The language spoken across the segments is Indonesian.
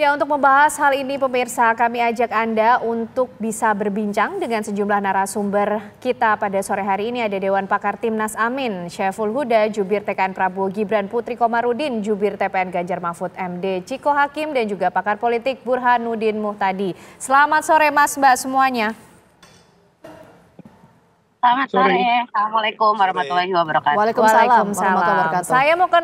Ya, untuk membahas hal ini pemirsa, kami ajak Anda untuk bisa berbincang dengan sejumlah narasumber kita pada sore hari ini. Ada Dewan Pakar Timnas Amin, Syaiful Huda, Jubir TKN Prabowo Gibran Putri Komarudin, Jubir TPN Ganjar Mahfud MD, Ciko Hakim, dan juga pakar politik Burhanuddin Muhtadi. Selamat sore Mas Mbak semuanya. Selamat sore. Assalamualaikum warahmatullahi wabarakatuh. Waalaikumsalam, Waalaikumsalam. warahmatullahi wabarakatuh. Saya mau ke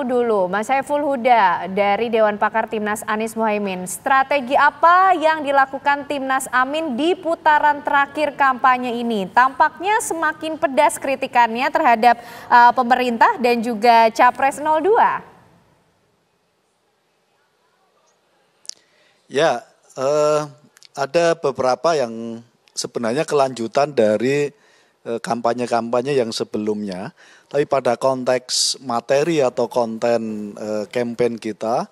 01 dulu. Mas Saiful Huda dari Dewan Pakar Timnas Anies Muhaimin. Strategi apa yang dilakukan Timnas Amin di putaran terakhir kampanye ini? Tampaknya semakin pedas kritikannya terhadap uh, pemerintah dan juga Capres 02. Ya, uh, ada beberapa yang sebenarnya kelanjutan dari Eh, kampanye-kampanye yang sebelumnya. Tapi pada konteks materi atau konten eh, campaign kita,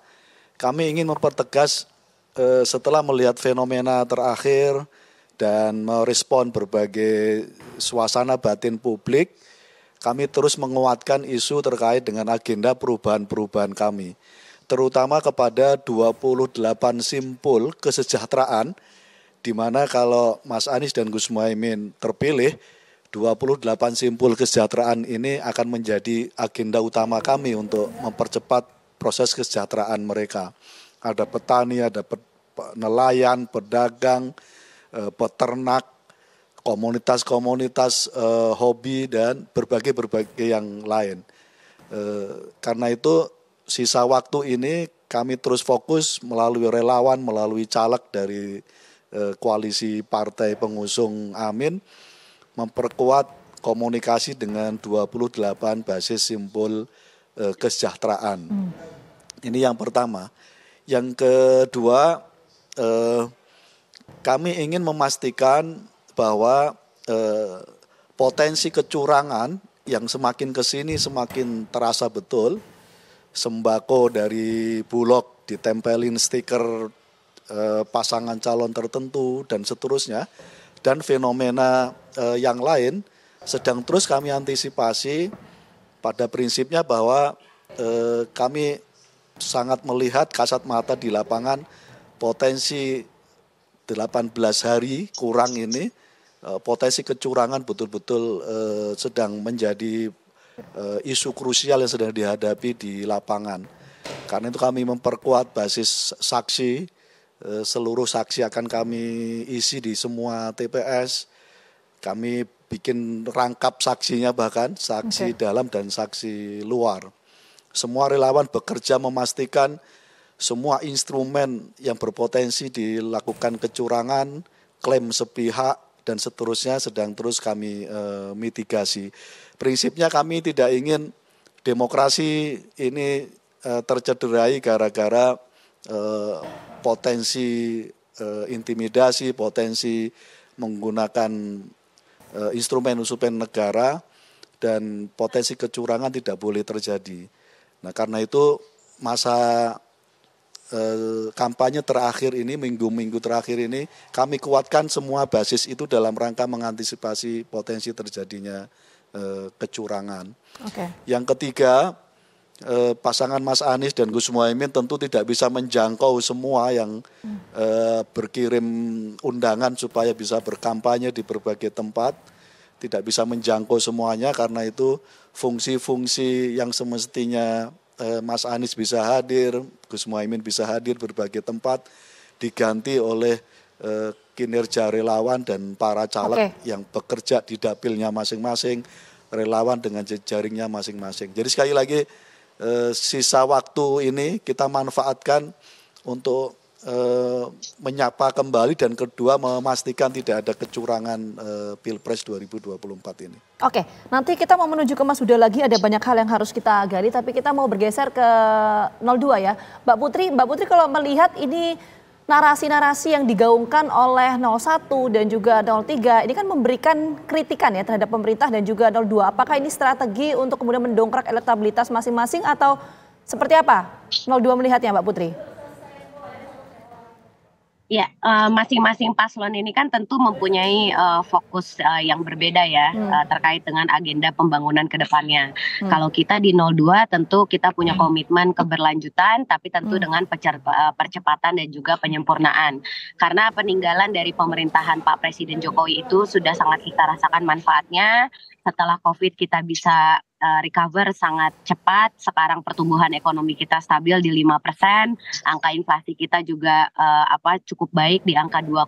kami ingin mempertegas eh, setelah melihat fenomena terakhir dan merespon berbagai suasana batin publik, kami terus menguatkan isu terkait dengan agenda perubahan-perubahan kami, terutama kepada 28 simpul kesejahteraan, di mana kalau Mas Anies dan Gus Muhaimin terpilih, 28 simpul kesejahteraan ini akan menjadi agenda utama kami untuk mempercepat proses kesejahteraan mereka. Ada petani, ada nelayan, pedagang, eh, peternak, komunitas-komunitas eh, hobi dan berbagai-berbagai yang lain. Eh, karena itu sisa waktu ini kami terus fokus melalui relawan, melalui caleg dari koalisi partai pengusung Amin memperkuat komunikasi dengan 28 basis simbol e, kesejahteraan. Hmm. Ini yang pertama. Yang kedua, e, kami ingin memastikan bahwa e, potensi kecurangan yang semakin ke sini semakin terasa betul. Sembako dari Bulog ditempelin stiker pasangan calon tertentu dan seterusnya dan fenomena eh, yang lain sedang terus kami antisipasi pada prinsipnya bahwa eh, kami sangat melihat kasat mata di lapangan potensi 18 hari kurang ini eh, potensi kecurangan betul-betul sedang menjadi isu krusial yang sedang dihadapi di lapangan. Karena itu kami memperkuat basis saksi Eh, seluruh saksi akan kami isi di semua TPS. Kami bikin rangkap saksinya bahkan saksi okay. dalam dan saksi luar. Semua relawan bekerja memastikan semua instrumen yang berpotensi dilakukan kecurangan, klaim sepihak dan seterusnya sedang terus kami e, mitigasi. Prinsipnya kami tidak ingin demokrasi ini e, tercederai gara-gara Eh, potensi eh, intimidasi, potensi menggunakan eh, instrumen usupan negara dan potensi kecurangan tidak boleh terjadi. Nah, karena itu masa eh, kampanye terakhir ini minggu-minggu terakhir ini kami kuatkan semua basis itu dalam rangka mengantisipasi potensi terjadinya eh, kecurangan. Okay. Yang ketiga Eh, pasangan Mas Anies dan Gus Muhaimin tentu tidak bisa menjangkau semua yang eh, berkirim undangan supaya bisa berkampanye di berbagai tempat, tidak bisa menjangkau semuanya karena itu fungsi-fungsi yang semestinya eh, Mas Anies bisa hadir, Gus Muhaimin bisa hadir berbagai tempat diganti oleh kinerja relawan dan para caleg okay. yang bekerja di dapilnya masing-masing relawan dengan jaringnya masing-masing. Jadi sekali lagi eh, sisa waktu ini kita manfaatkan untuk eh, menyapa kembali dan kedua memastikan tidak ada kecurangan eh, Pilpres 2024 ini. Oke, nanti kita mau menuju ke Mas Huda lagi ada banyak hal yang harus kita gali tapi kita mau bergeser ke 02 ya. Mbak Putri, Mbak Putri kalau melihat ini narasi-narasi yang digaungkan oleh 01 dan juga 03 ini kan memberikan kritikan ya terhadap pemerintah dan juga 02. Apakah ini strategi untuk kemudian mendongkrak elektabilitas masing-masing atau seperti apa 02 melihatnya Mbak Putri? Ya, masing eh, masing-masing paslon ini kan tentu mempunyai uh, fokus uh, yang berbeda ya hmm. uh, terkait dengan agenda pembangunan ke depannya. Hmm. Kalau kita di 02 tentu kita punya hmm. komitmen keberlanjutan tapi tentu hmm. dengan pecer, percepatan dan juga penyempurnaan. Karena peninggalan dari pemerintahan Pak Presiden Jokowi itu sudah sangat kita rasakan manfaatnya. Setelah Covid kita bisa Eh, recover sangat cepat. Sekarang pertumbuhan ekonomi kita stabil di 5%, angka inflasi kita juga uh, apa cukup baik di angka 2,3%. Uh,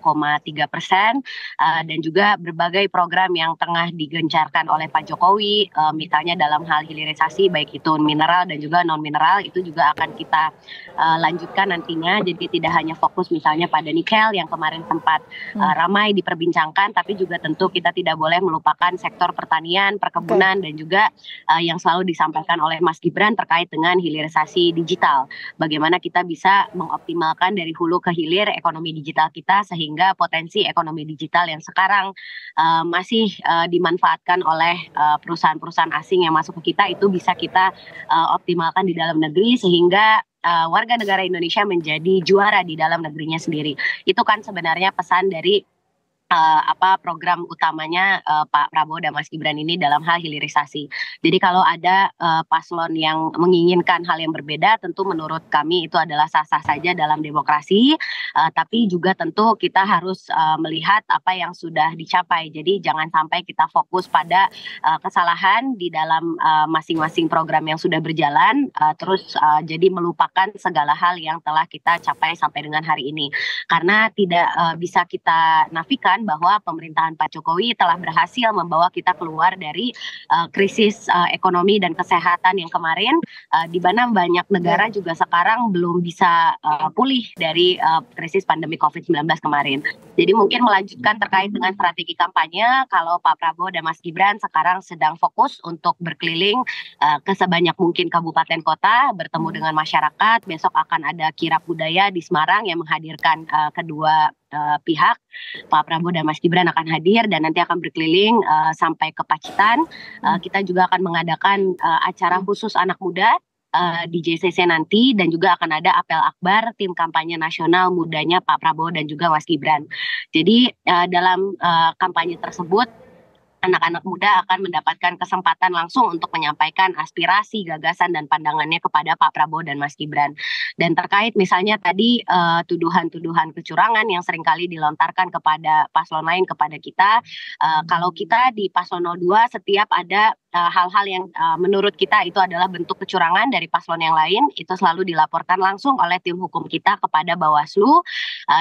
eh, dan juga berbagai program yang tengah digencarkan oleh Pak Jokowi uh, misalnya dalam hal hilirisasi baik itu mineral dan juga non mineral itu juga akan kita uh, lanjutkan nantinya. Jadi tidak hanya fokus misalnya pada nikel yang kemarin sempat uh, ramai diperbincangkan tapi juga tentu kita tidak boleh melupakan sektor pertanian, perkebunan okay. dan juga uh, yang selalu disampaikan oleh Mas Gibran terkait dengan hilirisasi digital. Bagaimana kita bisa mengoptimalkan dari hulu ke hilir ekonomi digital kita sehingga potensi ekonomi digital yang sekarang uh, masih uh, dimanfaatkan oleh perusahaan-perusahaan asing yang masuk ke kita itu bisa kita uh, optimalkan di dalam negeri sehingga uh, warga negara Indonesia menjadi juara di dalam negerinya sendiri. Itu kan sebenarnya pesan dari uh, apa program utamanya uh, Pak Prabowo dan Mas Gibran ini dalam hal hilirisasi. Jadi kalau ada uh, paslon yang menginginkan hal yang berbeda, tentu menurut kami itu adalah sah-sah saja dalam demokrasi. Uh, tapi juga tentu kita harus uh, melihat apa yang sudah dicapai. Jadi jangan sampai kita fokus pada uh, kesalahan di dalam masing masing-masing program yang sudah berjalan, uh, terus uh, jadi melupakan segala hal yang telah kita capai sampai dengan hari ini. Karena tidak uh, bisa kita nafikan bahwa pemerintahan Pak Jokowi telah berhasil membawa kita keluar dari uh, krisis uh, ekonomi dan kesehatan yang kemarin uh, di mana banyak negara ya. juga sekarang belum bisa uh, pulih dari uh, krisis pandemi COVID-19 kemarin. Jadi mungkin melanjutkan terkait dengan strategi kampanye kalau Pak Prabowo dan Mas Gibran sekarang sedang fokus untuk berkeliling uh, ke sebanyak mungkin kabupaten kota bertemu hmm. dengan masyarakat. Besok akan ada kirap budaya di Semarang yang menghadirkan uh, kedua uh, pihak Pak Prabowo dan Mas Gibran akan hadir dan nanti akan berkeliling uh, sampai ke Pacitan. Uh, kita juga akan mengadakan uh, acara hmm. khusus anak muda uh, di JCC nanti dan juga akan ada apel akbar tim kampanye nasional mudanya Pak Prabowo dan juga Mas Gibran. Jadi uh, dalam uh, kampanye tersebut anak-anak muda akan mendapatkan kesempatan langsung untuk menyampaikan aspirasi, gagasan dan pandangannya kepada Pak Prabowo dan Mas Gibran. Dan terkait misalnya tadi eh, tuduhan-tuduhan kecurangan yang seringkali dilontarkan kepada paslon lain kepada kita, eh, kalau kita di paslon 02 setiap ada eh, hal-hal yang menurut kita itu adalah bentuk kecurangan dari paslon yang lain itu selalu dilaporkan langsung oleh tim hukum kita kepada Bawaslu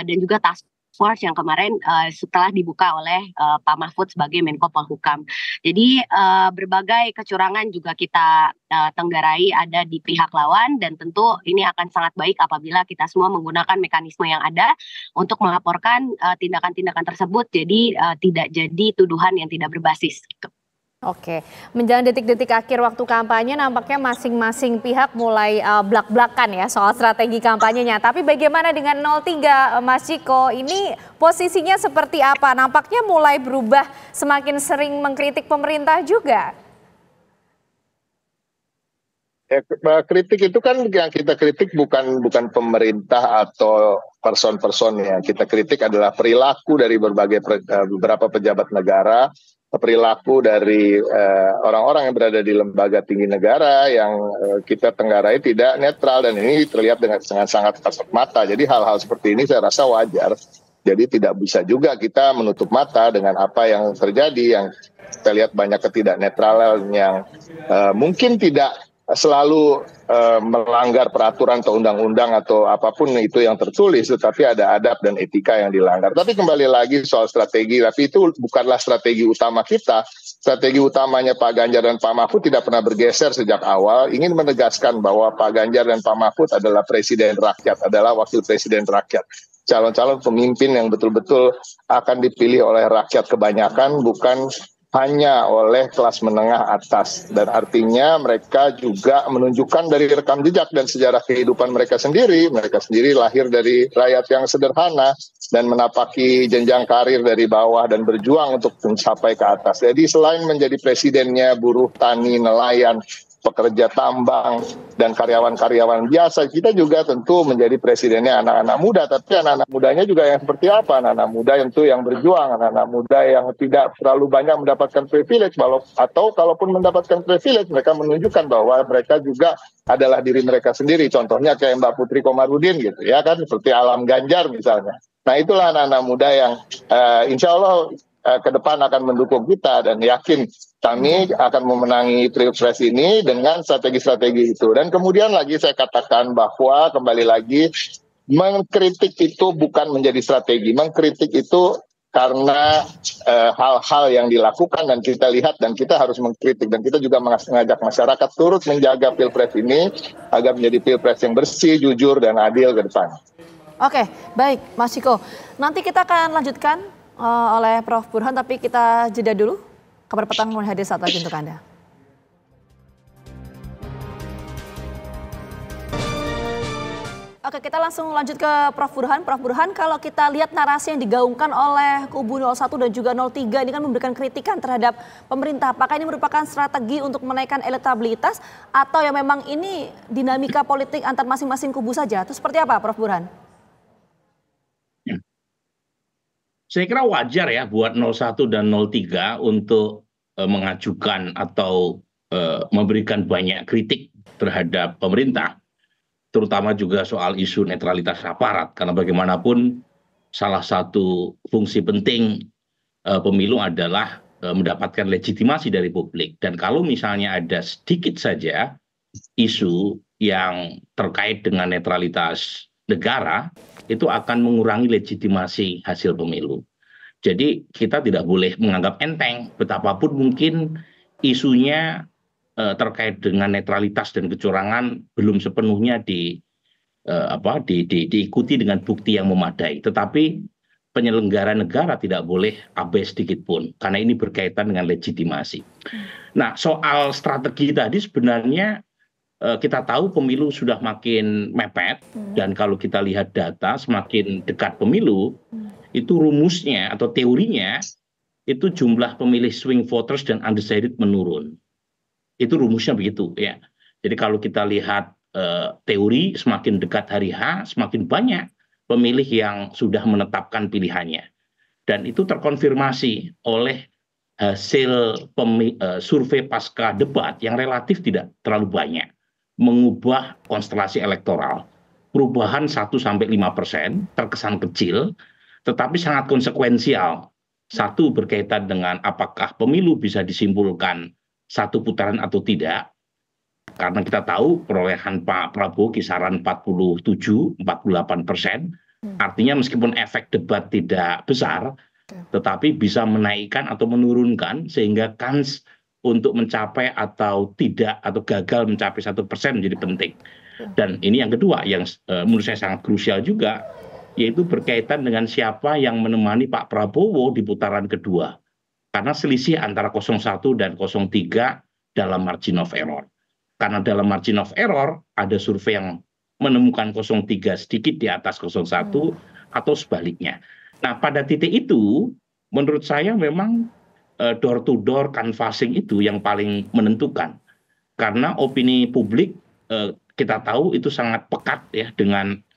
dan juga task Force yang kemarin uh, setelah dibuka oleh uh, Pak Mahfud sebagai Menko Polhukam. Jadi uh, berbagai kecurangan juga kita uh, tenggarai ada di pihak lawan dan tentu ini akan sangat baik apabila kita semua menggunakan mekanisme yang ada untuk melaporkan tindakan-tindakan uh, tersebut. Jadi uh, tidak jadi tuduhan yang tidak berbasis. Gitu. Oke, menjelang detik-detik akhir waktu kampanye nampaknya masing-masing pihak mulai uh, eh, blak-blakan ya soal strategi kampanyenya. Tapi bagaimana dengan 03 eh, Mas Ciko? Ini posisinya seperti apa? Nampaknya mulai berubah semakin sering mengkritik pemerintah juga. Ya, eh, kritik itu kan yang kita kritik bukan bukan pemerintah atau person-person ya. Kita kritik adalah perilaku dari berbagai beberapa pejabat negara perilaku dari eh, orang-orang uh, yang berada di lembaga tinggi negara yang uh, kita tenggarai tidak netral dan ini terlihat dengan sangat-sangat kasat mata. Jadi hal-hal seperti ini saya rasa wajar. Jadi tidak bisa juga kita menutup mata dengan apa yang terjadi yang kita lihat banyak ketidaknetralan yang uh, mungkin tidak selalu uh, melanggar peraturan atau undang-undang atau apapun itu yang tertulis, tetapi ada adab dan etika yang dilanggar. Tapi kembali lagi soal strategi, tapi itu bukanlah strategi utama kita. Strategi utamanya Pak Ganjar dan Pak Mahfud tidak pernah bergeser sejak awal, ingin menegaskan bahwa Pak Ganjar dan Pak Mahfud adalah presiden rakyat, adalah wakil presiden rakyat calon-calon pemimpin yang betul-betul akan dipilih oleh rakyat kebanyakan bukan hanya oleh kelas menengah atas dan artinya mereka juga menunjukkan dari rekam jejak dan sejarah kehidupan mereka sendiri mereka sendiri lahir dari rakyat yang sederhana dan menapaki jenjang karir dari bawah dan berjuang untuk mencapai ke atas jadi selain menjadi presidennya buruh tani nelayan pekerja tambang dan karyawan-karyawan biasa kita juga tentu menjadi presidennya anak-anak muda tapi anak-anak mudanya juga yang seperti apa anak-anak muda yang tuh yang berjuang anak-anak muda yang tidak terlalu banyak mendapatkan privilege atau kalaupun mendapatkan privilege mereka menunjukkan bahwa mereka juga adalah diri mereka sendiri contohnya kayak Mbak Putri Komarudin gitu ya kan seperti Alam Ganjar misalnya nah itulah anak-anak muda yang uh, insya Allah eh, ke depan akan mendukung kita dan yakin kami hmm. akan memenangi pilpres ini dengan strategi-strategi itu. Dan kemudian lagi saya katakan bahwa kembali lagi mengkritik itu bukan menjadi strategi, mengkritik itu karena eh, hal-hal e, yang dilakukan dan kita lihat dan kita harus mengkritik dan kita juga mengajak masyarakat turut menjaga pilpres ini agar menjadi pilpres yang bersih, jujur dan adil ke depan. Oke, baik Mas Ciko. Nanti kita akan lanjutkan uh, oleh Prof Burhan tapi kita jeda dulu Kabar petang mulai hadir saat lagi untuk Anda. Oke, kita langsung lanjut ke Prof. Burhan. Prof. Burhan, kalau kita lihat narasi yang digaungkan oleh kubu 01 dan juga 03 ini kan memberikan kritikan terhadap pemerintah. Apakah ini merupakan strategi untuk menaikkan elektabilitas atau yang memang ini dinamika politik antar masing-masing kubu saja? Itu seperti apa, Prof. Burhan? saya kira wajar ya buat 01 dan 03 untuk eh, mengajukan atau eh, memberikan banyak kritik terhadap pemerintah terutama juga soal isu netralitas aparat karena bagaimanapun salah satu fungsi penting uh, pemilu adalah uh, mendapatkan legitimasi dari publik dan kalau misalnya ada sedikit saja isu yang terkait dengan netralitas negara itu akan mengurangi legitimasi hasil pemilu. Jadi kita tidak boleh menganggap enteng betapapun mungkin isunya e, terkait dengan netralitas dan kecurangan belum sepenuhnya di e, apa di, di, diikuti dengan bukti yang memadai. Tetapi penyelenggara negara tidak boleh abai sedikit pun karena ini berkaitan dengan legitimasi. Nah, soal strategi tadi sebenarnya Eh, kita tahu pemilu sudah makin mepet hmm. dan kalau kita lihat data semakin dekat pemilu hmm. itu rumusnya atau teorinya itu jumlah pemilih swing voters dan undecided menurun. Itu rumusnya begitu ya. Jadi kalau kita lihat uh, teori semakin dekat hari H semakin banyak pemilih yang sudah menetapkan pilihannya. Dan itu terkonfirmasi oleh hasil pemi, eh, survei pasca debat yang relatif tidak terlalu banyak mengubah konstelasi elektoral. Perubahan 1 sampai 5 persen terkesan kecil, tetapi sangat konsekuensial. Satu berkaitan dengan apakah pemilu bisa disimpulkan satu putaran atau tidak. Karena kita tahu perolehan Pak Prabowo kisaran 47-48 persen. Hmm. Artinya meskipun efek debat tidak besar, tetapi bisa menaikkan atau menurunkan sehingga kans untuk mencapai atau tidak atau gagal mencapai satu persen menjadi penting. Dan ini yang kedua yang uh, menurut saya sangat krusial juga yaitu berkaitan dengan siapa yang menemani Pak Prabowo di putaran kedua. Karena selisih antara 01 dan 03 dalam margin of error. Karena dalam margin of error ada survei yang menemukan 03 sedikit di atas 01 hmm. atau sebaliknya. Nah, pada titik itu menurut saya memang Eh, door to door canvassing itu yang paling menentukan karena opini publik uh, kita tahu itu sangat pekat ya dengan okay.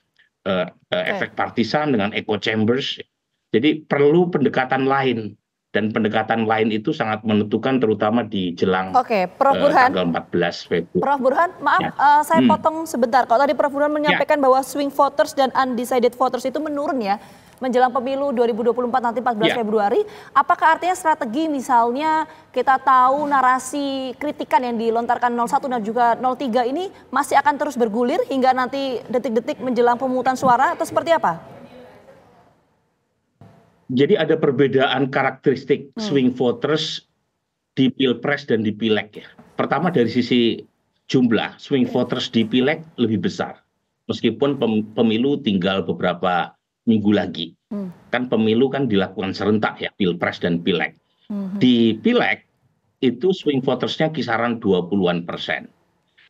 Eh, efek partisan dengan echo chambers jadi perlu pendekatan lain dan pendekatan lain itu sangat menentukan terutama di jelang Oke, Prof. Burhan, uh, tanggal 14 Februari. Prof. Burhan, maaf ya. uh, saya hmm. potong sebentar. Kalau tadi Prof. Burhan ya. menyampaikan ya. bahwa swing voters dan undecided voters itu menurun ya menjelang pemilu 2024 nanti 14 yeah. Februari. Apakah artinya strategi misalnya kita tahu narasi kritikan yang dilontarkan 01 dan juga 03 ini masih akan terus bergulir hingga nanti detik-detik menjelang pemungutan suara atau seperti apa? Jadi ada perbedaan karakteristik hmm. swing voters di pilpres dan di pileg ya. Pertama dari sisi jumlah swing voters di pileg lebih besar, meskipun pemilu tinggal beberapa minggu lagi. Hmm. Kan pemilu kan dilakukan serentak ya, pilpres dan pileg. Hmm. Di pileg itu swing votersnya kisaran 20-an persen.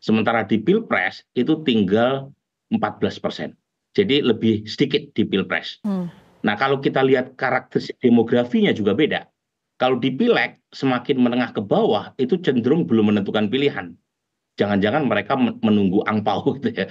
Sementara di pilpres itu tinggal 14 persen. Jadi lebih sedikit di pilpres. Hmm. Nah kalau kita lihat karakter demografinya juga beda. Kalau di pileg semakin menengah ke bawah itu cenderung belum menentukan pilihan jangan-jangan mereka menunggu angpau gitu ya.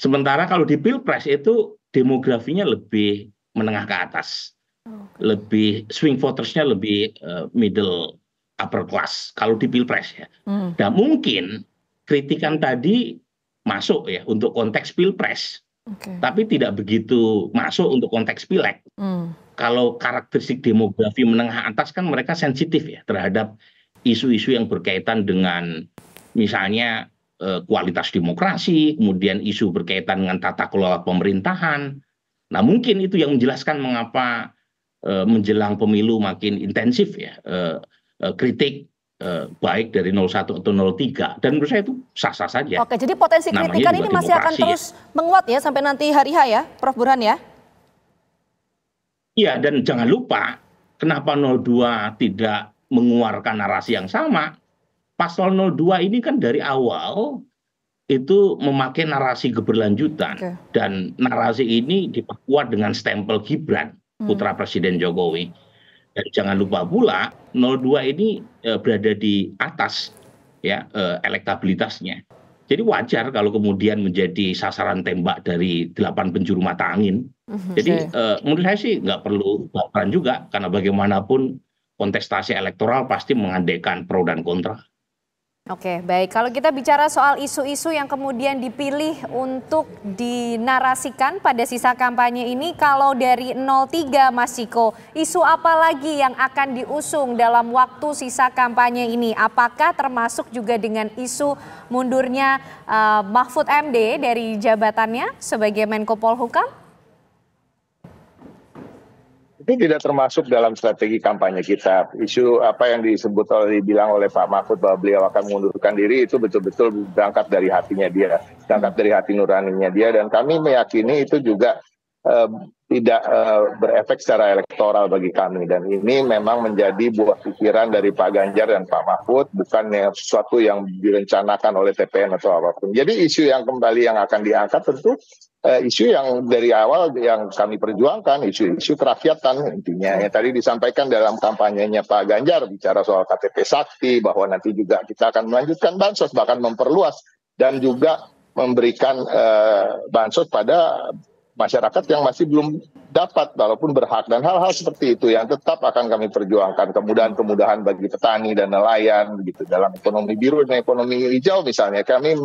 Sementara kalau di pilpres itu demografinya lebih menengah ke atas, oh. lebih swing votersnya lebih uh, middle upper class kalau di pilpres ya. Hmm. Dan nah, mungkin kritikan tadi masuk ya untuk konteks pilpres, okay. tapi tidak begitu masuk untuk konteks pileg. Hmm. Kalau karakteristik demografi menengah atas kan mereka sensitif ya terhadap isu-isu yang berkaitan dengan misalnya Eh, kualitas demokrasi, kemudian isu berkaitan dengan tata kelola pemerintahan. Nah, mungkin itu yang menjelaskan mengapa eh, menjelang pemilu makin intensif ya eh, kritik baik dari 01 atau 03 dan menurut saya itu sah-sah saja. Oke, jadi potensi Namanya kritikan ini masih akan terus menguat ya sampai nanti hari H ya, Prof Burhan ya. Iya, dan jangan lupa kenapa 02 tidak mengeluarkan narasi yang sama? pasal 02 ini kan dari awal itu memakai narasi keberlanjutan okay. dan narasi ini diperkuat dengan stempel Gibran hmm. putra Presiden Jokowi. Dan jangan lupa pula 02 ini e, berada di atas ya e, elektabilitasnya. Jadi wajar kalau kemudian menjadi sasaran tembak dari delapan penjuru mata angin. Mhm. Jadi iya. e, menurut saya sih nggak perlu baperan juga karena bagaimanapun kontestasi elektoral pasti mengandekan pro dan kontra. Oke, baik. Kalau kita bicara soal isu-isu yang kemudian dipilih untuk dinarasikan pada sisa kampanye ini, kalau dari 03 Mas Ciko, isu apa lagi yang akan diusung dalam waktu sisa kampanye ini? Apakah termasuk juga dengan isu mundurnya uh, Mahfud MD dari jabatannya sebagai Menko Polhukam? ini tidak termasuk dalam strategi kampanye kita. Isu apa yang disebut oleh dibilang oleh Pak Mahfud bahwa beliau akan mengundurkan diri itu betul-betul berangkat dari hatinya dia, berangkat dari hati nuraninya dia dan kami meyakini itu juga eh, tidak eh, berefek secara elektoral bagi kami dan ini memang menjadi buah pikiran dari Pak Ganjar dan Pak Mahfud bukan sesuatu yang direncanakan oleh TPN atau apapun. Jadi isu yang kembali yang akan diangkat tentu eh, isu yang dari awal yang kami perjuangkan isu-isu kerakyatan intinya yang tadi disampaikan dalam kampanyenya Pak Ganjar bicara soal KTP sakti bahwa nanti juga kita akan melanjutkan bansos bahkan memperluas dan juga memberikan eh, bansos pada masyarakat yang masih belum dapat walaupun berhak dan hal-hal seperti itu yang tetap akan kami perjuangkan kemudahan-kemudahan bagi petani dan nelayan gitu dalam ekonomi biru dan ekonomi hijau misalnya kami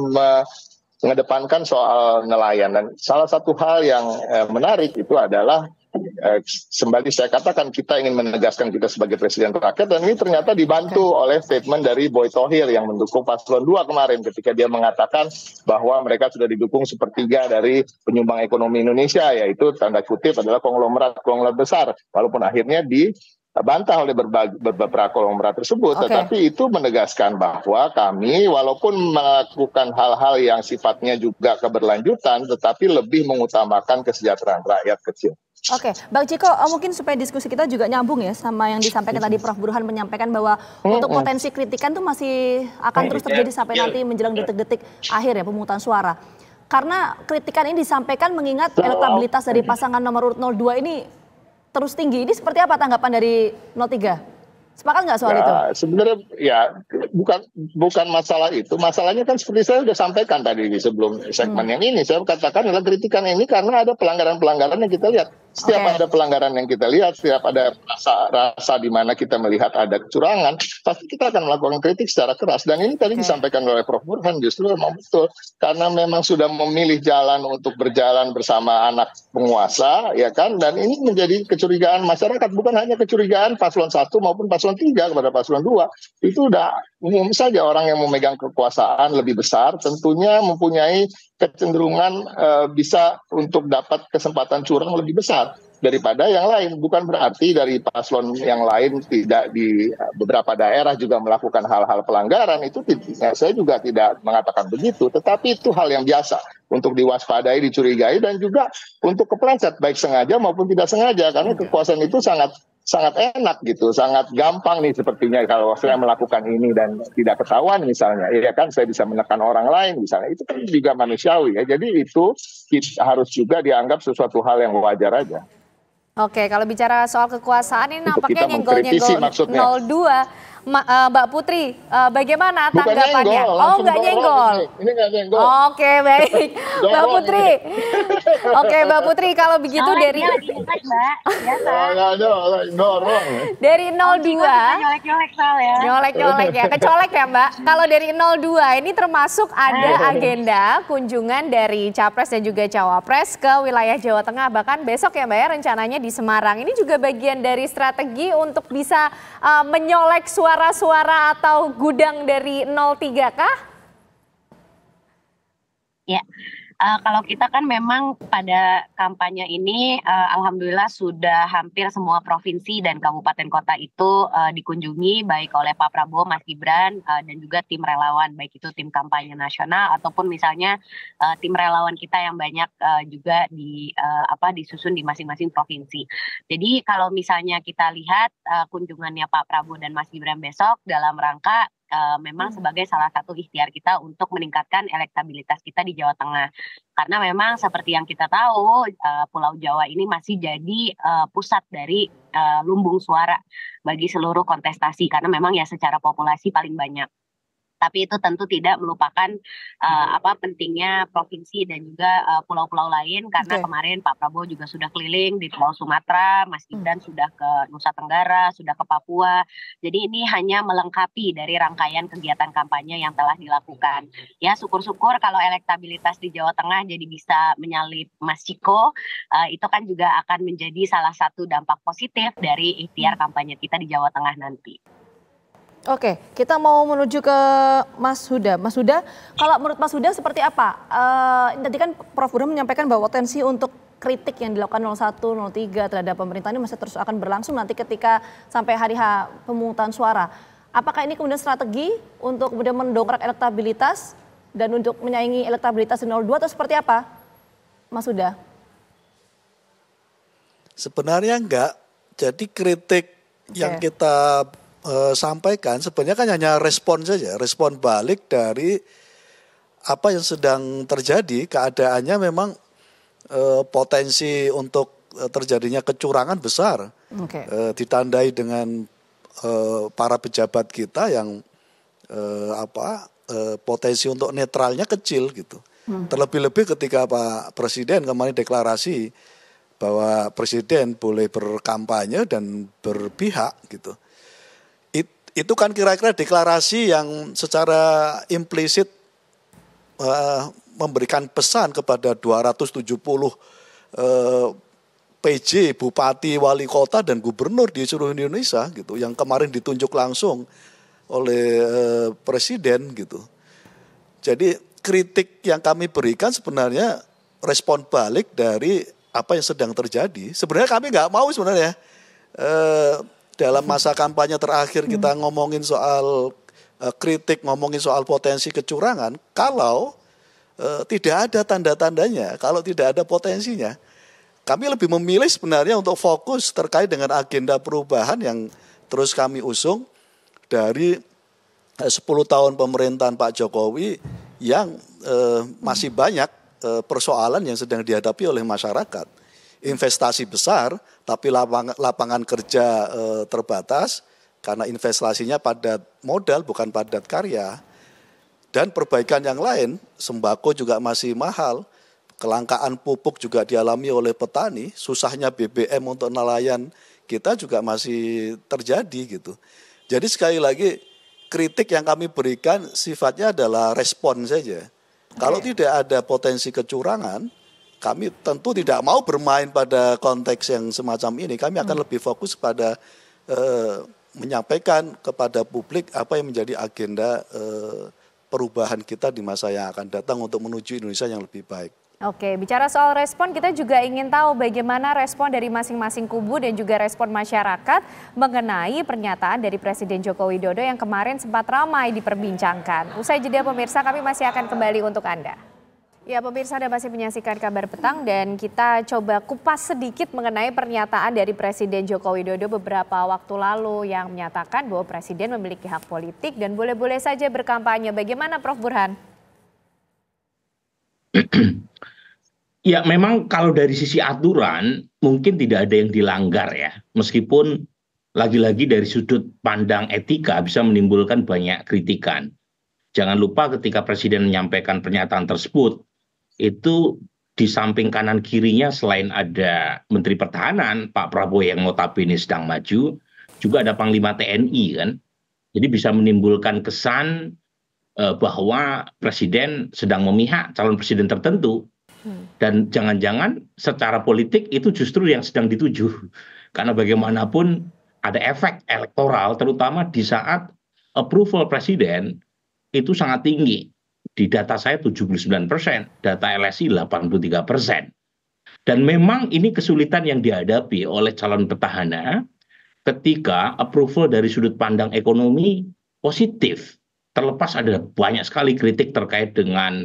mengedepankan soal nelayan dan salah satu hal yang eh, menarik itu adalah eh, sembari saya katakan kita ingin menegaskan kita sebagai presiden rakyat dan ini ternyata dibantu oleh statement dari Boy Tohir yang mendukung paslon 2 kemarin ketika dia mengatakan bahwa mereka sudah didukung sepertiga dari penyumbang ekonomi Indonesia yaitu tanda kutip adalah konglomerat konglomerat besar walaupun akhirnya di Bantah oleh berbagai, beberapa konglomerat tersebut. Okay. Tetapi itu menegaskan bahwa kami walaupun melakukan hal-hal yang sifatnya juga keberlanjutan, tetapi lebih mengutamakan kesejahteraan rakyat kecil. Oke, okay. Bang Ciko, eh, mungkin supaya diskusi kita juga nyambung ya sama yang disampaikan tadi Prof. Burhan menyampaikan bahwa hmm, untuk hmm. potensi kritikan tuh masih akan terus terjadi sampai iya. nanti menjelang detik-detik akhir ya pemungutan suara. Karena kritikan ini disampaikan mengingat elektabilitas dari pasangan nomor urut 02 ini terus tinggi ini seperti apa tanggapan dari 03? Sepakat nggak soal nah, itu? Sebenarnya ya bukan bukan masalah itu. Masalahnya kan seperti saya sudah sampaikan tadi di sebelum segmen hmm. yang ini saya katakan adalah kritikan ini karena ada pelanggaran-pelanggaran yang kita lihat. Setiap okay. ada pelanggaran yang kita lihat, setiap ada rasa rasa di mana kita melihat ada kecurangan, pasti kita akan melakukan kritik secara keras. Dan ini tadi okay. disampaikan oleh Prof Burhan justru memang betul karena memang sudah memilih jalan untuk berjalan bersama anak penguasa, ya kan? Dan ini menjadi kecurigaan masyarakat bukan hanya kecurigaan paslon satu maupun paslon paslon tiga kepada paslon dua itu udah umum saja orang yang memegang kekuasaan lebih besar tentunya mempunyai kecenderungan e, bisa untuk dapat kesempatan curang lebih besar daripada yang lain bukan berarti dari paslon yang lain tidak di eh, beberapa daerah juga melakukan hal-hal pelanggaran itu ya, saya juga tidak mengatakan begitu tetapi itu hal yang biasa untuk diwaspadai, dicurigai dan juga untuk kepleset baik sengaja maupun tidak sengaja karena iya. kekuasaan itu sangat sangat enak gitu, sangat gampang nih sepertinya kalau saya melakukan ini dan tidak ketahuan misalnya, ya kan saya bisa menekan orang lain misalnya, itu kan juga manusiawi ya. Jadi itu harus juga dianggap sesuatu hal yang wajar aja. Oke, kalau bicara soal kekuasaan ini nampaknya nyenggol-nyenggol 02 Ma, uh, Mbak Putri, uh, bagaimana tanggapannya? oh, nggak nyenggol. Ini nggak nyenggol. Oke, baik. Mbak Putri. Oke, Mbak Putri kalau begitu oh, dari Mbak. Biasa. Dari 02. Nyolek-nyolek ya. Nyolek-nyolek ya. Kecolek ya, Mbak. Kalau dari 02 ini termasuk ada agenda kunjungan dari Capres dan juga Cawapres ke wilayah Jawa Tengah bahkan besok ya, Mbak ya rencananya di Semarang. Ini juga bagian dari strategi untuk bisa uh, menyolek suara suara-suara atau gudang dari 03 kah? Ya, Uh, kalau kita kan memang pada kampanye ini, uh, alhamdulillah sudah hampir semua provinsi dan kabupaten kota itu uh, dikunjungi baik oleh Pak Prabowo, Mas Gibran, uh, dan juga tim relawan, baik itu tim kampanye nasional ataupun misalnya uh, tim relawan kita yang banyak uh, juga di uh, apa disusun di masing-masing provinsi. Jadi kalau misalnya kita lihat uh, kunjungannya Pak Prabowo dan Mas Gibran besok dalam rangka uh, memang hmm. sebagai salah satu ikhtiar kita untuk meningkatkan elektabilitas kita di Jawa Tengah. Karena memang seperti yang kita tahu, uh, Pulau Jawa ini masih jadi uh, pusat dari uh, lumbung suara bagi seluruh kontestasi karena memang ya secara populasi paling banyak tapi itu tentu tidak melupakan uh, apa pentingnya provinsi dan juga pulau eh, pulau-pulau lain karena okay. kemarin Pak Prabowo juga sudah keliling di Pulau Sumatera, Mas hmm. Gibran hmm. sudah ke Nusa Tenggara, sudah ke Papua. Jadi ini hanya melengkapi dari rangkaian kegiatan kampanye yang telah dilakukan. Ya syukur-syukur kalau elektabilitas di Jawa Tengah jadi bisa menyalip Mas Ciko, uh, itu kan juga akan menjadi salah satu dampak positif dari ikhtiar hmm. kampanye kita di Jawa Tengah nanti. Oke, kita mau menuju ke Mas Huda. Mas Huda, kalau menurut Mas Huda seperti apa? Uh, tadi kan Prof. Burhan menyampaikan bahwa tensi untuk kritik yang dilakukan 01, 03 terhadap pemerintah ini masih terus akan berlangsung nanti ketika sampai hari H pemungutan suara. Apakah ini kemudian strategi untuk kemudian mendongkrak elektabilitas dan untuk menyaingi elektabilitas 02 atau seperti apa? Mas Huda. Sebenarnya enggak. Jadi kritik okay. yang kita e, sampaikan sebenarnya kan hanya respon saja, respon balik dari apa yang sedang terjadi. Keadaannya memang e, potensi untuk eh, terjadinya kecurangan besar, okay. e, ditandai dengan e, para pejabat kita yang e, apa e, potensi untuk netralnya kecil gitu. Hmm. Terlebih-lebih ketika Pak Presiden kemarin deklarasi bahwa presiden boleh berkampanye dan berpihak gitu itu kan kira-kira deklarasi yang secara implisit uh, memberikan pesan kepada 270 uh, PJ, bupati, wali kota dan gubernur di seluruh Indonesia gitu yang kemarin ditunjuk langsung oleh uh, presiden gitu. Jadi kritik yang kami berikan sebenarnya respon balik dari apa yang sedang terjadi. Sebenarnya kami nggak mau sebenarnya uh, dalam masa kampanye terakhir kita hmm. ngomongin soal uh, kritik, ngomongin soal potensi kecurangan, kalau uh, tidak ada tanda-tandanya, kalau tidak ada potensinya, kami lebih memilih sebenarnya untuk fokus terkait dengan agenda perubahan yang terus kami usung dari 10 e, tahun pemerintahan Pak Jokowi yang uh, masih banyak uh, persoalan yang sedang dihadapi oleh masyarakat investasi besar, tapi lapangan, lapangan kerja e, terbatas karena investasinya padat modal bukan padat karya. Dan perbaikan yang lain, sembako juga masih mahal, kelangkaan pupuk juga dialami oleh petani, susahnya BBM untuk nelayan kita juga masih terjadi gitu. Jadi sekali lagi kritik yang kami berikan sifatnya adalah respon saja. Kalau iya. tidak ada potensi kecurangan, kami tentu tidak mau bermain pada konteks yang semacam ini. Kami akan hmm. lebih fokus pada e, menyampaikan kepada publik apa yang menjadi agenda e, perubahan kita di masa yang akan datang untuk menuju Indonesia yang lebih baik. Oke, bicara soal respon, kita juga ingin tahu bagaimana respon dari masing-masing kubu dan juga respon masyarakat mengenai pernyataan dari Presiden Joko Widodo yang kemarin sempat ramai diperbincangkan. Usai jeda pemirsa, kami masih akan kembali untuk Anda. Ya pemirsa Anda masih menyaksikan kabar petang dan kita coba kupas sedikit mengenai pernyataan dari Presiden Joko Widodo beberapa waktu lalu yang menyatakan bahwa Presiden memiliki hak politik dan boleh-boleh saja berkampanye. Bagaimana Prof. Burhan? ya memang kalau dari sisi aturan mungkin tidak ada yang dilanggar ya. Meskipun lagi-lagi dari sudut pandang etika bisa menimbulkan banyak kritikan. Jangan lupa ketika Presiden menyampaikan pernyataan tersebut, itu di samping kanan kirinya selain ada Menteri Pertahanan Pak Prabowo yang notabene sedang maju, juga ada Panglima TNI kan. Jadi bisa menimbulkan kesan eh, bahwa presiden sedang memihak calon presiden tertentu. Hmm. Dan jangan-jangan secara politik itu justru yang sedang dituju. Karena bagaimanapun ada efek elektoral terutama di saat approval presiden itu sangat tinggi di data saya 79 persen, data LSI 83 persen. Dan memang ini kesulitan yang dihadapi oleh calon petahana ketika approval dari sudut pandang ekonomi positif. Terlepas ada banyak sekali kritik terkait dengan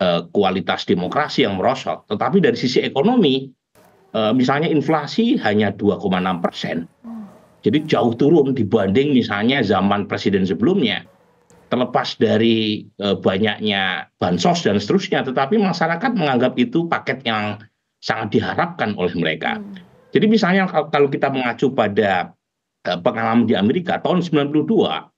uh, kualitas demokrasi yang merosot. Tetapi dari sisi ekonomi, uh, misalnya inflasi hanya 2,6 persen. Hmm. Jadi jauh turun dibanding misalnya zaman presiden sebelumnya terlepas dari e, banyaknya bansos dan seterusnya, tetapi masyarakat menganggap itu paket yang sangat diharapkan oleh mereka. Hmm. Jadi misalnya kalau kita mengacu pada e, pengalaman di Amerika tahun 92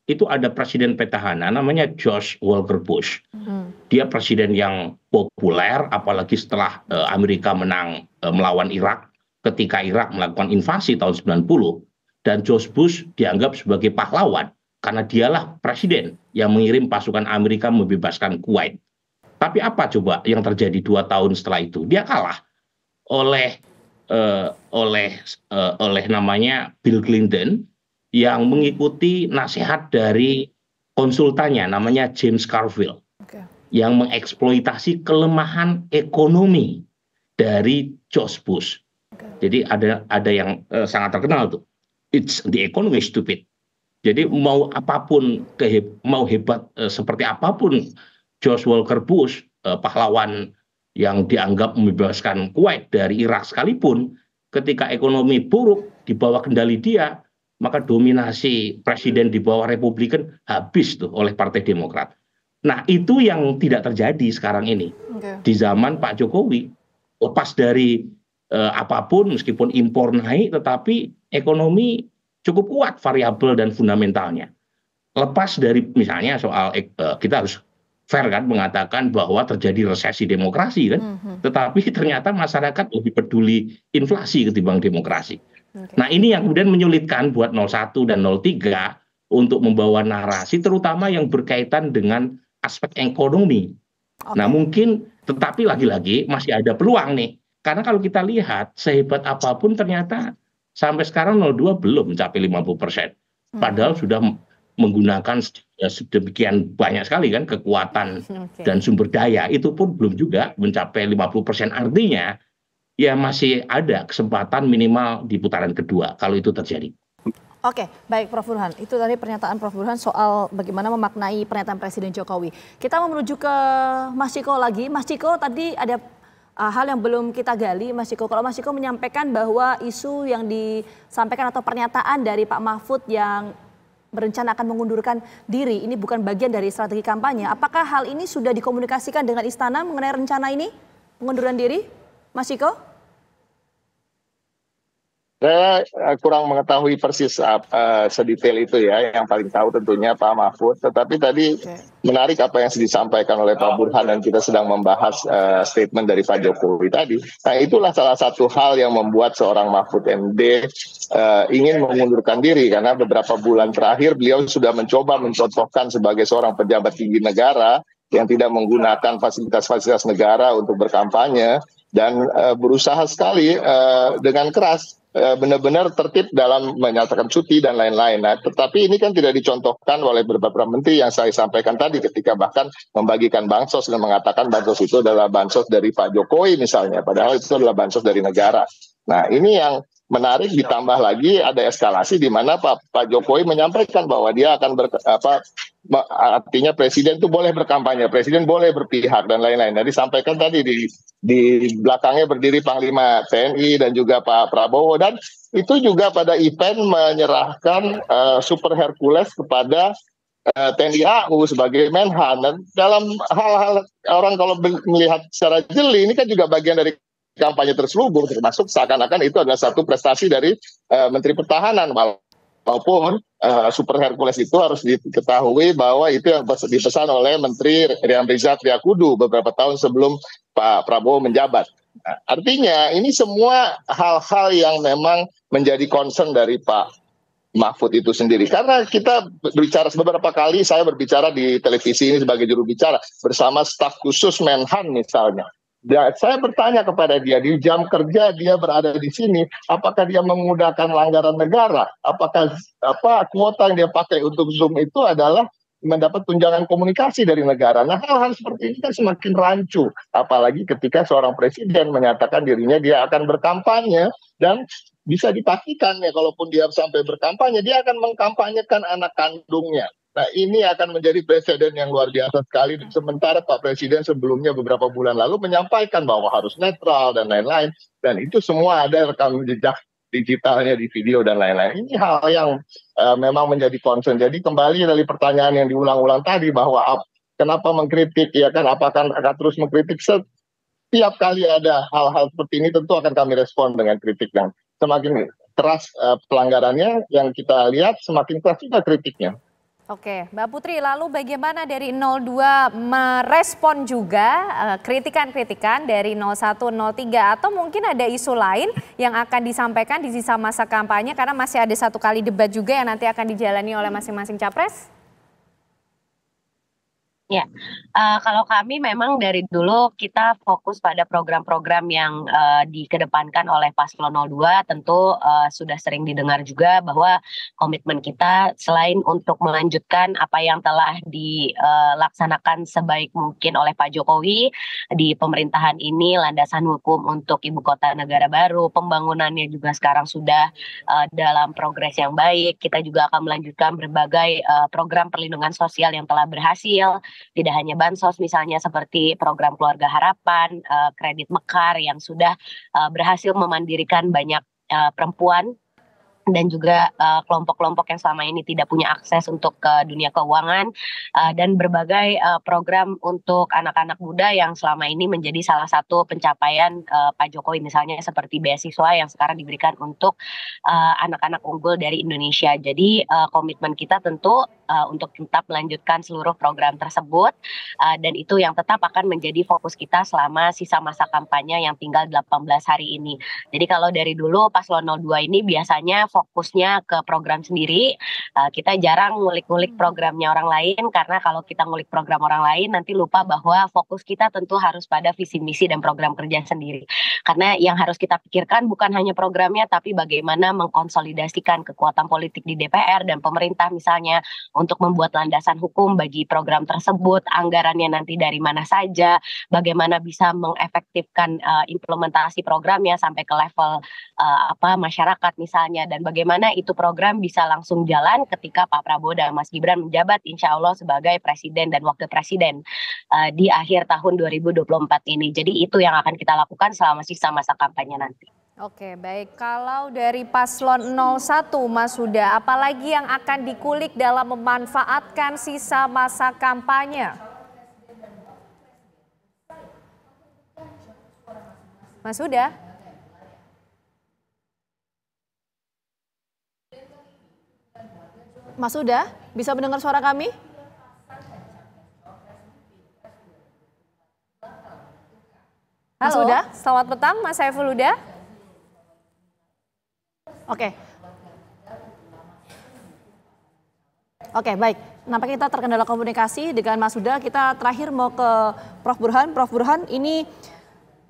itu ada presiden petahana namanya George Walker Bush. Hmm. Dia presiden yang populer apalagi setelah e, Amerika menang e, melawan Irak ketika Irak melakukan invasi tahun 90 dan George Bush dianggap sebagai pahlawan karena dialah presiden yang mengirim pasukan Amerika membebaskan Kuwait. Tapi apa coba yang terjadi dua tahun setelah itu? Dia kalah oleh eh, oleh eh, oleh namanya Bill Clinton yang mengikuti nasihat dari konsultannya namanya James Carville okay. yang mengeksploitasi kelemahan ekonomi dari George Bush. Okay. Jadi ada ada yang eh, sangat terkenal tuh. It's the economy stupid jadi mau apapun mau hebat eh, seperti apapun George Walker Bush eh, pahlawan yang dianggap membebaskan Kuwait dari Irak sekalipun ketika ekonomi buruk di bawah kendali dia maka dominasi presiden di bawah Republikan habis tuh oleh Partai Demokrat. Nah, itu yang tidak terjadi sekarang ini. Okay. Di zaman Pak Jokowi, lepas dari eh, apapun meskipun impor naik tetapi ekonomi cukup kuat variabel dan fundamentalnya. Lepas dari misalnya soal eh, kita harus fair kan mengatakan bahwa terjadi resesi demokrasi kan, mm -hmm. tetapi ternyata masyarakat lebih peduli inflasi ketimbang demokrasi. Okay. Nah ini yang kemudian menyulitkan buat 01 dan 03 untuk membawa narasi terutama yang berkaitan dengan aspek ekonomi. Okay. Nah mungkin tetapi lagi-lagi masih ada peluang nih karena kalau kita lihat sehebat apapun ternyata sampai sekarang 02 belum mencapai 50%. persen, hmm. Padahal sudah menggunakan ya, sedemikian banyak sekali kan kekuatan hmm, okay. dan sumber daya itu pun belum juga mencapai 50%. persen. Artinya ya masih ada kesempatan minimal di putaran kedua kalau itu terjadi. Oke, baik Prof. Burhan. Itu tadi pernyataan Prof. Burhan soal bagaimana memaknai pernyataan Presiden Jokowi. Kita mau menuju ke Mas Ciko lagi. Mas Ciko tadi ada uh, hal yang belum kita gali Mas Ciko. Kalau Mas Ciko menyampaikan bahwa isu yang disampaikan atau pernyataan dari Pak Mahfud yang berencana akan mengundurkan diri ini bukan bagian dari strategi kampanye. Apakah hal ini sudah dikomunikasikan dengan istana mengenai rencana ini pengunduran diri? Mas Ciko? Saya eh, kurang mengetahui persis uh, sedetail itu ya, yang paling tahu tentunya Pak Mahfud. Tetapi tadi menarik apa yang disampaikan oleh Pak Burhan dan kita sedang membahas uh, statement dari Pak Jokowi tadi. Nah itulah salah satu hal yang membuat seorang Mahfud MD uh, ingin mengundurkan diri karena beberapa bulan terakhir beliau sudah mencoba mencontohkan sebagai seorang pejabat tinggi negara yang tidak menggunakan fasilitas-fasilitas negara untuk berkampanye dan uh, berusaha sekali uh, dengan keras Eh, benar-benar tertib dalam menyatakan cuti dan lain-lain. Nah, tetapi ini kan tidak dicontohkan oleh beberapa menteri yang saya sampaikan tadi ketika bahkan membagikan bansos dan mengatakan bansos itu adalah bansos dari Pak Jokowi misalnya, padahal itu adalah bansos dari negara. Nah, ini yang menarik ditambah lagi ada eskalasi di mana Pak Pak Jokowi menyampaikan bahwa dia akan ber, apa artinya presiden itu boleh berkampanye, presiden boleh berpihak dan lain-lain. Jadi sampaikan tadi di di belakangnya berdiri Panglima TNI dan juga Pak Prabowo dan itu juga pada event menyerahkan uh, Super Hercules kepada uh, eh, TNI AU sebagai Menhan dan dalam hal-hal orang kalau melihat secara jeli ini kan juga bagian dari kampanye terselubung termasuk seakan-akan itu adalah satu prestasi dari uh, Menteri Pertahanan maupun uh, eh, Super Hercules itu harus diketahui bahwa itu yang dipesan oleh Menteri Rian Riza Triakudu beberapa tahun sebelum Pak Prabowo menjabat. Nah, artinya ini semua hal-hal yang memang menjadi concern dari Pak Mahfud itu sendiri. Karena kita berbicara beberapa kali saya berbicara di televisi ini sebagai juru bicara bersama staf khusus Menhan misalnya. Dan saya bertanya kepada dia di jam kerja dia berada di sini, apakah dia menggunakan langgaran negara? Apakah apa kuota yang dia pakai untuk Zoom itu adalah mendapat tunjangan komunikasi dari negara. Nah, hal-hal seperti ini kan semakin rancu, apalagi ketika seorang presiden menyatakan dirinya dia akan berkampanye dan bisa dipastikan ya kalaupun dia sampai berkampanye dia akan mengkampanyekan anak kandungnya Nah ini akan menjadi presiden yang luar biasa sekali. Sementara Pak Presiden sebelumnya beberapa bulan lalu menyampaikan bahwa harus netral dan lain-lain. Dan itu semua ada rekam jejak digitalnya di video dan lain-lain. Ini hal yang uh, memang menjadi concern. Jadi kembali dari pertanyaan yang diulang-ulang tadi bahwa ap, kenapa mengkritik, ya kan? Apakah akan terus mengkritik? Setiap kali ada hal-hal seperti ini tentu akan kami respon dengan kritik dan semakin keras eh, pelanggarannya yang kita lihat, semakin keras juga kritiknya. Oke, Mbak Putri, lalu bagaimana dari 02 merespon juga eh, kritikan-kritikan dari 01, 03 atau mungkin ada isu lain yang akan disampaikan di sisa masa kampanye karena masih ada satu kali debat juga yang nanti akan dijalani oleh masing-masing capres? Ya, uh, kalau kami memang dari dulu kita fokus pada program-program yang uh, dikedepankan oleh Paslon 02 tentu uh, sudah sering didengar juga bahwa komitmen kita selain untuk melanjutkan apa yang telah dilaksanakan sebaik mungkin oleh Pak Jokowi di pemerintahan ini landasan hukum untuk ibu kota negara baru, pembangunannya juga sekarang sudah uh, dalam progres yang baik. Kita juga akan melanjutkan berbagai uh, program perlindungan sosial yang telah berhasil tidak hanya bansos misalnya seperti program keluarga harapan, uh, kredit mekar yang sudah uh, berhasil memandirikan banyak uh, perempuan dan juga kelompok-kelompok uh, yang selama ini tidak punya akses untuk ke dunia keuangan uh, dan berbagai uh, program untuk anak-anak muda yang selama ini menjadi salah satu pencapaian uh, Pak Jokowi misalnya seperti beasiswa yang sekarang diberikan untuk anak-anak uh, unggul dari Indonesia. Jadi uh, komitmen kita tentu uh, untuk tetap melanjutkan seluruh program tersebut uh, dan itu yang tetap akan menjadi fokus kita selama sisa masa kampanye yang tinggal 18 hari ini. Jadi kalau dari dulu paslon 02 ini biasanya fokusnya ke program sendiri, uh, kita jarang ngulik-ngulik hmm. programnya orang lain karena kalau kita ngulik program orang lain nanti lupa bahwa fokus kita tentu harus pada visi misi dan program kerja sendiri. Karena yang harus kita pikirkan bukan hanya programnya tapi bagaimana mengkonsolidasikan kekuatan politik di DPR dan pemerintah misalnya untuk membuat landasan hukum bagi program tersebut, anggarannya nanti dari mana saja, bagaimana bisa mengefektifkan uh, implementasi programnya sampai ke level uh, apa masyarakat misalnya dan bagaimana itu program bisa langsung jalan ketika Pak Prabowo dan Mas Gibran menjabat insya Allah sebagai presiden dan wakil presiden uh, di akhir tahun 2024 ini. Jadi itu yang akan kita lakukan selama sisa masa kampanye nanti. Oke, baik. Kalau dari paslon 01 Mas Huda, apalagi yang akan dikulik dalam memanfaatkan sisa masa kampanye? Mas Huda? Mas Huda, bisa mendengar suara kami? Halo, Mas Huda. selamat petang Mas Saiful Huda. Oke. Okay. Oke, okay, baik. Nampaknya kita terkendala komunikasi dengan Mas Huda. Kita terakhir mau ke Prof. Burhan. Prof. Burhan, ini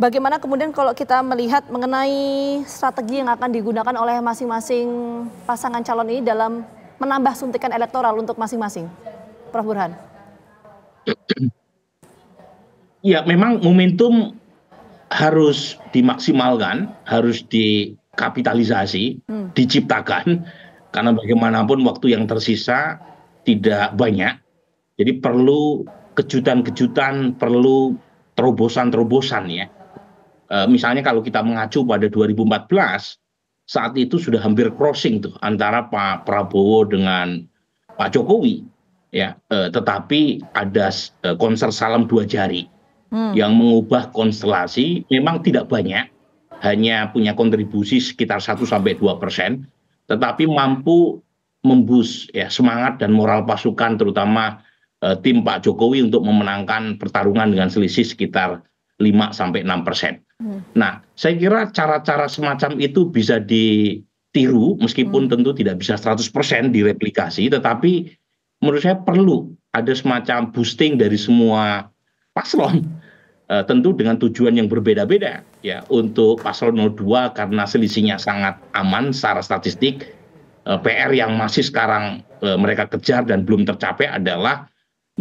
bagaimana kemudian kalau kita melihat mengenai strategi yang akan digunakan oleh masing-masing pasangan calon ini dalam menambah suntikan elektoral untuk masing-masing? Prof. Burhan. Ya, memang momentum harus dimaksimalkan, harus di kapitalisasi hmm. diciptakan karena bagaimanapun waktu yang tersisa tidak banyak. Jadi perlu kejutan-kejutan, perlu terobosan-terobosan ya. E, misalnya kalau kita mengacu pada 2014, saat itu sudah hampir crossing tuh antara Pak Prabowo dengan Pak Jokowi ya. E, tetapi ada eh, konser salam dua jari hmm. yang mengubah konstelasi memang tidak banyak hanya punya kontribusi sekitar 1 sampai 2 persen, tetapi mampu membus ya semangat dan moral pasukan terutama eh, tim Pak Jokowi untuk memenangkan pertarungan dengan selisih sekitar 5 sampai 6 persen. Hmm. Nah, saya kira cara-cara semacam itu bisa ditiru meskipun hmm. tentu tidak bisa 100 persen direplikasi, tetapi menurut saya perlu ada semacam boosting dari semua paslon Eh, tentu dengan tujuan yang berbeda-beda ya untuk pasal 02 karena selisihnya sangat aman secara statistik eh, PR yang masih sekarang eh, mereka kejar dan belum tercapai adalah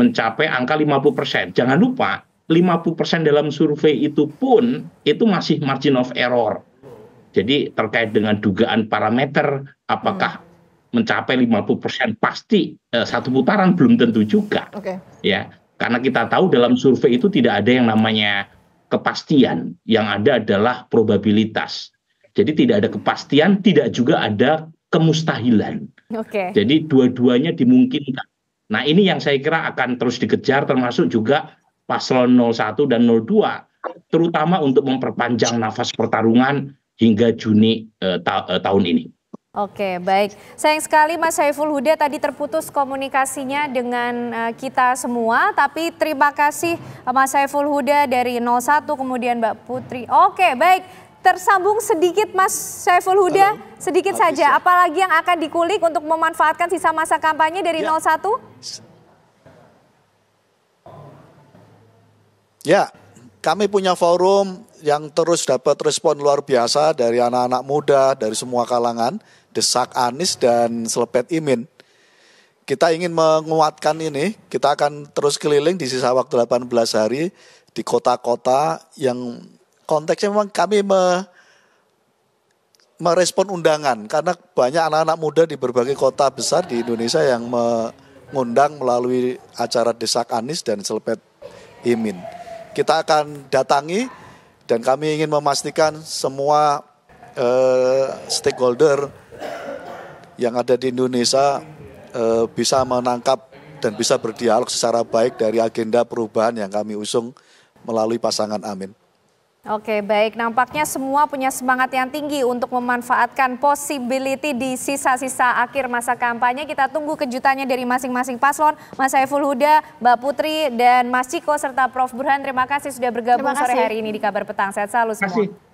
mencapai angka 50%. Jangan lupa 50% dalam survei itu pun itu masih margin of error. Jadi terkait dengan dugaan parameter apakah hmm. mencapai 50% pasti satu putaran belum tentu juga. Okay. Ya. Karena kita tahu dalam survei itu tidak ada yang namanya kepastian, yang ada adalah probabilitas. Jadi tidak ada kepastian, tidak juga ada kemustahilan. Okay. Jadi dua-duanya dimungkinkan. Nah ini yang saya kira akan terus dikejar termasuk juga paslon 01 dan 02 terutama untuk memperpanjang nafas pertarungan hingga Juni eh, ta eh, tahun ini. Oke, baik. Sayang sekali Mas Saiful Huda tadi terputus komunikasinya dengan eh, kita semua, tapi terima kasih eh, Mas Saiful Huda dari 01 kemudian Mbak Putri. Oke, baik. Tersambung sedikit Mas Saiful Huda, Halo, sedikit Habis saja. Apalagi yang akan dikulik untuk memanfaatkan sisa masa kampanye dari ya. 01? Ya, kami punya forum yang terus dapat respon luar biasa dari anak-anak muda, dari semua kalangan desak Anis dan selepet Imin. Kita ingin menguatkan ini, kita akan terus keliling di sisa waktu 18 hari di kota-kota yang konteksnya memang kami me, merespon undangan karena banyak anak-anak muda di berbagai kota besar di Indonesia yang mengundang melalui acara desak Anis dan selepet Imin. Kita akan datangi dan kami ingin memastikan semua eh, stakeholder yang ada di Indonesia eh, bisa menangkap dan bisa berdialog secara baik dari agenda perubahan yang kami usung melalui pasangan Amin. Oke, baik. Nampaknya semua punya semangat yang tinggi untuk memanfaatkan possibility di sisa-sisa akhir masa kampanye. Kita tunggu kejutannya dari masing-masing paslon, Mas Saiful Huda, Mbak Putri, dan Mas Ciko, serta Prof. Burhan. Terima kasih sudah bergabung kasih. sore hari ini di Kabar Petang. Sehat selalu semua. Terima kasih.